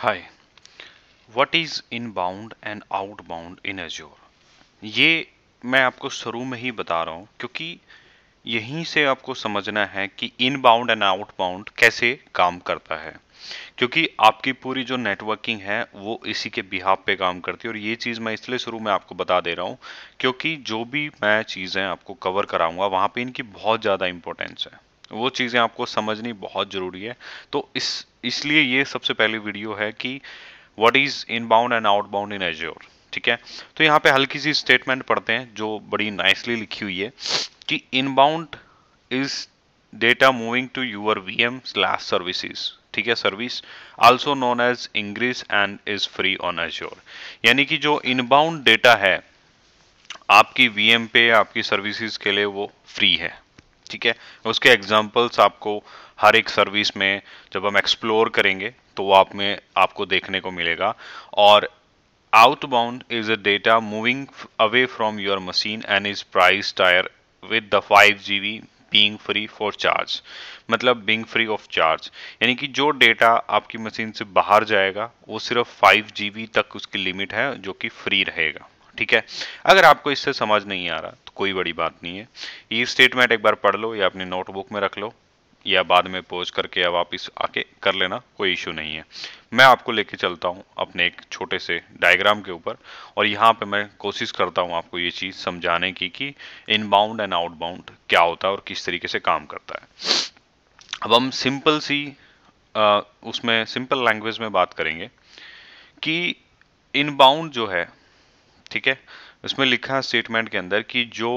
Hi what is inbound and outbound in Azure ये मैं आपको शुरू में ही बता रहा हूँ क्योंकि यहीं से आपको समझना है कि इनबाउंड एंड आउटबाउंड कैसे काम करता है क्योंकि आपकी पूरी जो नेटवर्किंग है वो इसी के बिहाब पे काम करती है और ये चीज़ मैं इसलिए शुरू में आपको बता दे रहा हूँ क्योंकि जो भी मैं चीज़ें आपको कवर कराऊंगा वहाँ पे इनकी बहुत ज़्यादा इंपॉर्टेंस है वो चीज़ें आपको समझनी बहुत ज़रूरी है तो इस इसलिए ये सबसे पहली वीडियो है कि what is inbound and outbound in Azure ठीक है तो यहाँ पे हल्की सी स्टेटमेंट पढ़ते हैं जो बड़ी नाइसली लिखी हुई है कि inbound is data moving to your V M slash services ठीक है service also known as ingress and is free on Azure यानी कि जो इनबाउंड डेटा है आपकी वीएम पे आपकी सर्विसेज के लिए वो फ्री है ठीक है उसके एग्जांपल्स आपको हर एक सर्विस में जब हम एक्सप्लोर करेंगे तो वो आप में आपको देखने को मिलेगा और outbound is a data moving away from your machine and is priced tier with the five G B being free for charge मतलब बींग फ्री ऑफ चार्ज यानी कि जो डेटा आपकी मशीन से बाहर जाएगा वो सिर्फ फाइव जी बी तक उसकी लिमिट है जो कि फ्री रहेगा ठीक है अगर आपको इससे समझ नहीं आ रहा तो कोई बड़ी बात नहीं है ई स्टेटमेंट एक बार पढ़ लो या अपनी नोटबुक में रख लो या बाद में पोज करके या वापिस आके कर लेना कोई इशू नहीं है मैं आपको लेके चलता हूँ अपने एक छोटे से डायग्राम के ऊपर और यहाँ पे मैं कोशिश करता हूँ आपको ये चीज़ समझाने की कि इनबाउंड एंड आउटबाउंड क्या होता है और किस तरीके से काम करता है अब हम सिंपल सी आ, उसमें सिंपल लैंग्वेज में बात करेंगे कि इनबाउंड जो है ठीक है उसमें लिखा स्टेटमेंट के अंदर कि जो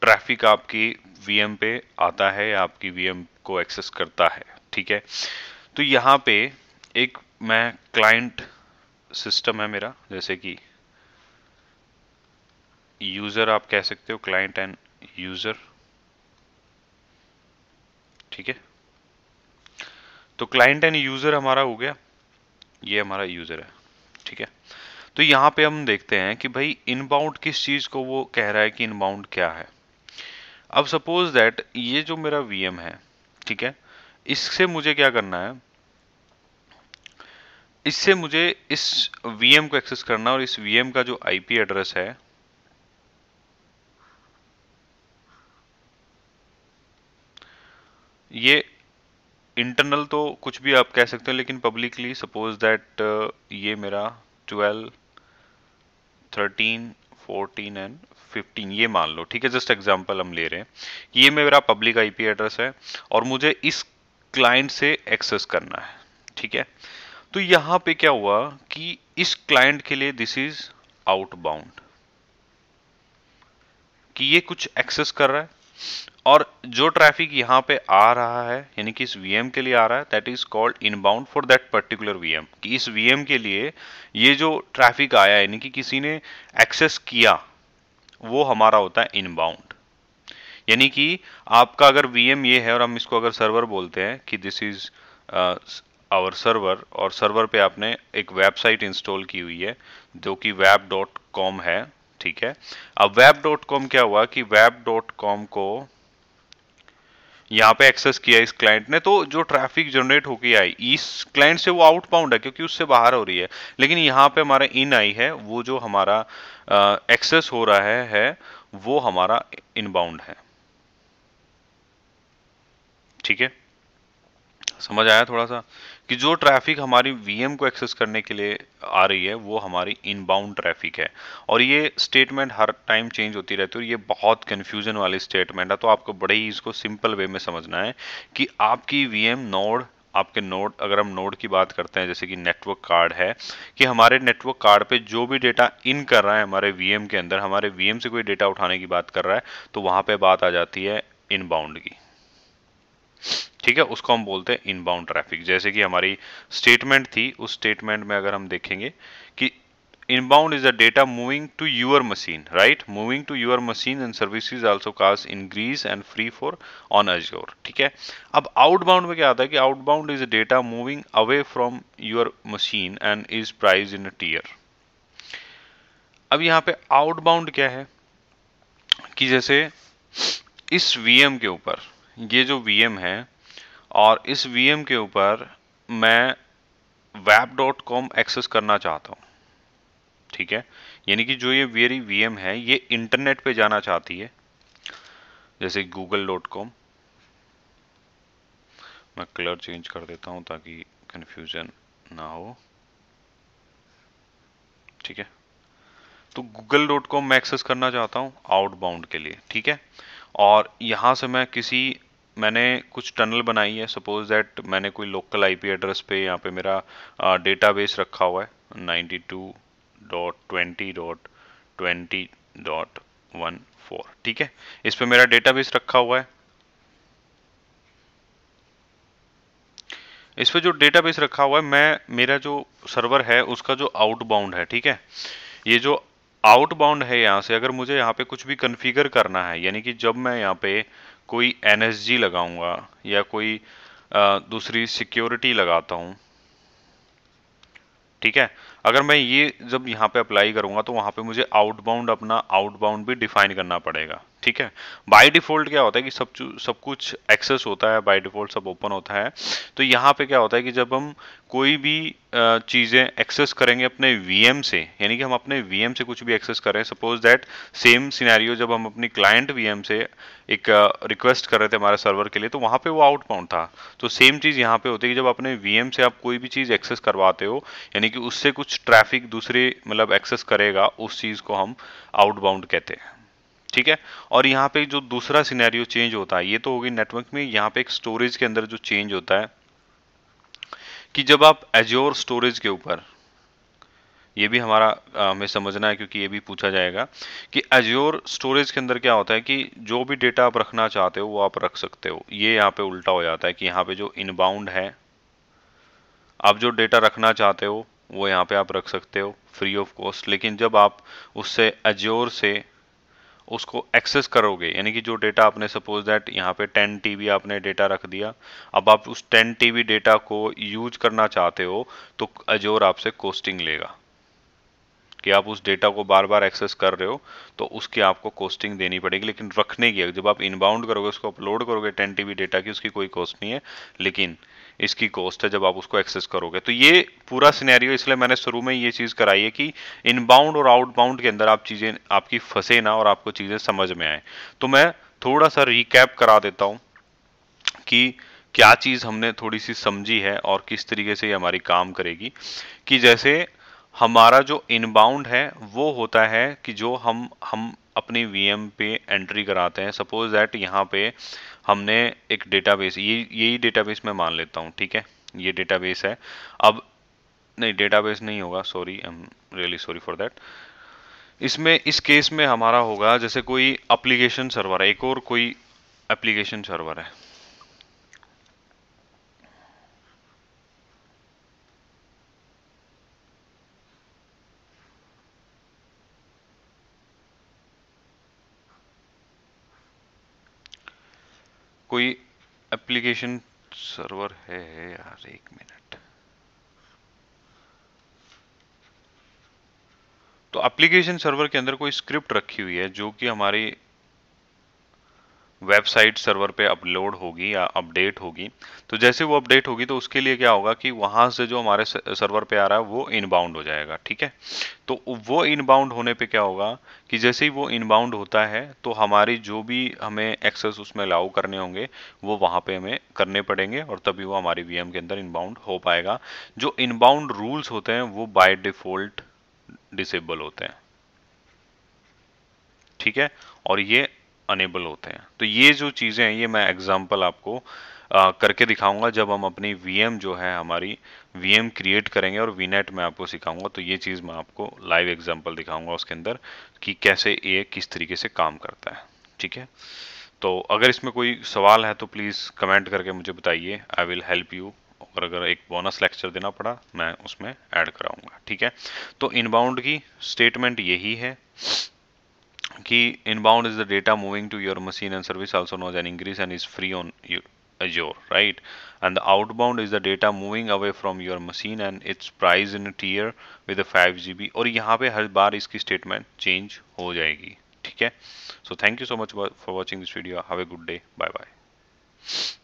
ट्रैफिक आपकी वीएम पे आता है या आपकी वीएम को एक्सेस करता है ठीक है तो यहाँ पे एक मैं क्लाइंट सिस्टम है मेरा जैसे कि यूज़र आप कह सकते हो क्लाइंट एंड यूज़र ठीक है तो क्लाइंट एंड यूज़र हमारा हो गया ये हमारा यूज़र है ठीक है तो यहाँ पे हम देखते हैं कि भाई इनबाउंड किस चीज़ को वो कह रहा है कि इनबाउंड क्या है अब सपोज दैट ये जो मेरा वी है ठीक है इससे मुझे क्या करना है इससे मुझे इस वी को एक्सेस करना और इस वी का जो आईपी एड्रेस है ये इंटरनल तो कुछ भी आप कह सकते हो लेकिन पब्लिकली सपोज दैट ये मेरा थर्टीन फोर्टीन एंड फिफ्टीन ये मान लो ठीक है जस्ट एग्जाम्पल हम ले रहे हैं ये मेरा पब्लिक आईपी एड्रेस है और मुझे इस क्लाइंट से एक्सेस करना है ठीक है तो यहाँ पे क्या हुआ कि इस क्लाइंट के लिए दिस इज आउटबाउंड कि ये कुछ एक्सेस कर रहा है और जो ट्रैफिक यहाँ पे आ रहा है यानी कि इस वीएम के लिए आ रहा है that is called inbound for that particular VM कि इस वीएम के लिए ये जो ट्रैफिक आया यानी कि किसी ने एक्सेस किया वो हमारा होता है इनबाउंड यानी कि आपका अगर वीएम ये है और हम इसको अगर सर्वर बोलते हैं कि दिस इज आवर सर्वर और सर्वर पे आपने एक वेबसाइट इंस्टॉल की हुई है जो कि वेब डॉट कॉम है ठीक है अब वेब डॉट कॉम क्या हुआ कि वेब डॉट कॉम को यहाँ पे एक्सेस किया इस क्लाइंट ने तो जो ट्रैफिक जनरेट होके आई इस क्लाइंट से वो आउट पाउंड है क्योंकि उससे बाहर हो रही है लेकिन यहाँ पे हमारा इन आई है वो जो हमारा एक्सेस हो रहा है, है वो हमारा इनबाउंड है ठीक है समझ आया थोड़ा सा कि जो ट्रैफिक हमारी वीएम को एक्सेस करने के लिए आ रही है वो हमारी इनबाउंड ट्रैफिक है और ये स्टेटमेंट हर टाइम चेंज होती रहती है और ये बहुत कन्फ्यूजन वाली स्टेटमेंट है तो आपको बड़े ही इसको सिंपल वे में समझना है कि आपकी वीएम नोड आपके नोड अगर हम नोड की बात करते हैं जैसे कि नेटवर्क कार्ड है कि हमारे नेटवर्क कार्ड पे जो भी डेटा इन कर रहा है हमारे वीएम के अंदर हमारे वीएम से कोई डेटा उठाने की बात कर रहा है तो वहाँ पे बात आ जाती है इनबाउंड की ठीक है उसको हम बोलते हैं इनबाउंड ट्रैफिक जैसे कि हमारी स्टेटमेंट थी उस स्टेटमेंट में अगर हम देखेंगे कि inbound is the data moving to your machine right moving to your machine and service also cause ingress and free for on Azure ठीक है अब आउटबाउंड में क्या आता है कि outbound is data moving away from your machine and is priced in a tier अब यहां पे आउटबाउंड क्या है कि जैसे इस वीएम के ऊपर ये जो वीएम है और इस वी के ऊपर मैं वैब डॉट कॉम एक्सेस करना चाहता हूँ ठीक है यानी कि जो ये वेरी वी है ये इंटरनेट पे जाना चाहती है जैसे गूगल डॉट कॉम मैं कलर चेंज कर देता हूँ ताकि कन्फ्यूजन ना हो ठीक है तो गूगल डॉट कॉम मैं एक्सेस करना चाहता हूँ आउटबाउंड के लिए ठीक है और यहाँ से मैं किसी मैंने कुछ टनल बनाई है सपोज दैट मैंने कोई लोकल आईपी एड्रेस पे यहाँ पे मेरा डेटाबेस रखा हुआ है फोर ठीक है इस पे मेरा डेटाबेस रखा हुआ है इस पे जो डेटाबेस रखा हुआ है मैं मेरा जो सर्वर है उसका जो आउटबाउंड है ठीक है ये जो आउटबाउंड है यहाँ से अगर मुझे यहाँ पे कुछ भी कन्फिगर करना है यानी कि जब मैं यहाँ पे कोई एन एस जी लगाऊंगा या कोई आ, दूसरी सिक्योरिटी लगाता हूँ ठीक है अगर मैं ये जब यहाँ पे अप्लाई करूँगा तो वहाँ पे मुझे आउटबाउंड अपना आउटबाउंड भी डिफाइन करना पड़ेगा ठीक है बाय डिफॉल्ट क्या होता है कि सब सब कुछ एक्सेस होता है बाय डिफॉल्ट सब ओपन होता है तो यहाँ पे क्या होता है कि जब हम कोई भी चीज़ें एक्सेस करेंगे अपने वीएम से यानी कि हम अपने वीएम से कुछ भी एक्सेस करें सपोज दैट सेम सिनेरियो जब हम अपनी क्लाइंट वीएम से एक रिक्वेस्ट कर रहे थे हमारे सर्वर के लिए तो वहाँ पे वो आउटबाउंड था तो सेम चीज़ यहाँ पे होती है कि जब अपने वीएम से आप कोई भी चीज़ एक्सेस करवाते हो यानी कि उससे कुछ ट्रैफिक दूसरे मतलब एक्सेस करेगा उस चीज़ को हम आउटबाउंड कहते हैं ठीक है और यहाँ पे जो दूसरा सिनेरियो चेंज होता है ये तो होगी नेटवर्क में यहाँ पे एक स्टोरेज के अंदर जो चेंज होता है कि जब आप एज्योर स्टोरेज के ऊपर ये भी हमारा हमें समझना है क्योंकि ये भी पूछा जाएगा कि एज्योर स्टोरेज के अंदर क्या होता है कि जो भी डेटा आप रखना चाहते हो वो आप रख सकते हो ये यहाँ पे उल्टा हो जाता है कि यहाँ पे जो इनबाउंड है आप जो डेटा रखना चाहते हो वो यहाँ पे आप रख सकते हो फ्री ऑफ कॉस्ट लेकिन जब आप उससे एज्योर से उसको एक्सेस करोगे यानी कि जो डेटा आपने सपोज दैट यहाँ पे 10 टीबी आपने डेटा रख दिया अब आप उस 10 टीबी डेटा को यूज करना चाहते हो तो अजोर आपसे कोस्टिंग लेगा कि आप उस डेटा को बार बार एक्सेस कर रहे हो तो उसकी आपको कॉस्टिंग देनी पड़ेगी लेकिन रखने की जब आप इनबाउंड करोगे उसको अपलोड करोगे टेन टी डेटा की उसकी कोई कॉस्ट नहीं है लेकिन इसकी कॉस्ट है जब आप उसको एक्सेस करोगे तो ये पूरा सिनेरियो इसलिए मैंने शुरू में ये चीज़ कराई है कि इनबाउंड और आउटबाउंड के अंदर आप चीज़ें आपकी फंसे ना और आपको चीज़ें समझ में आए तो मैं थोड़ा सा रिकैप करा देता हूँ कि क्या चीज़ हमने थोड़ी सी समझी है और किस तरीके से ये हमारी काम करेगी कि जैसे हमारा जो इनबाउंड है वो होता है कि जो हम हम अपनी वीएम पे एंट्री कराते हैं सपोज दैट यहाँ पे हमने एक डेटाबेस ये यही डेटाबेस मैं मान लेता हूँ ठीक है ये डेटाबेस है अब नहीं डेटाबेस नहीं होगा sorry I am really sorry for that इसमें इस केस में हमारा होगा जैसे कोई एप्लीकेशन सर्वर है एक और कोई एप्लीकेशन सर्वर है कोई एप्लीकेशन सर्वर है यार एक मिनट तो एप्लीकेशन सर्वर के अंदर कोई स्क्रिप्ट रखी हुई है जो कि हमारी वेबसाइट सर्वर पे अपलोड होगी या अपडेट होगी तो जैसे वो अपडेट होगी तो उसके लिए क्या होगा कि वहाँ से जो हमारे सर्वर पे आ रहा है वो इनबाउंड हो जाएगा ठीक है तो वो इनबाउंड होने पे क्या होगा कि जैसे ही वो इनबाउंड होता है तो हमारी जो भी हमें एक्सेस उसमें अलाउ करने होंगे वो वहाँ पे हमें करने पड़ेंगे और तभी वो हमारी वीएम के अंदर इनबाउंड हो पाएगा जो इनबाउंड रूल्स होते हैं वो बाय डिफ़ॉल्ट डिसेबल होते हैं ठीक है और ये अनेबल होते हैं तो ये जो चीज़ें हैं ये मैं एग्जांपल आपको आ, करके दिखाऊंगा जब हम अपनी वीएम जो है हमारी वीएम क्रिएट करेंगे और वीनेट में आपको सिखाऊंगा तो ये चीज़ मैं आपको लाइव एग्जांपल दिखाऊंगा उसके अंदर कि कैसे ए किस तरीके से काम करता है ठीक है तो अगर इसमें कोई सवाल है तो प्लीज़ कमेंट करके मुझे बताइए आई विल हेल्प यू और अगर एक बोनस लेक्चर देना पड़ा मैं उसमें ऐड कराऊंगा ठीक है तो इनबाउंड की स्टेटमेंट यही है key inbound is the data moving to your machine and service also knows an increase and is free on Azure, right? And the outbound is the data moving away from your machine and its price in a tier with a 5 GB. Or here, every time, bar statement change हो जाएगी, So thank you so much for watching this video. Have a good day. Bye bye.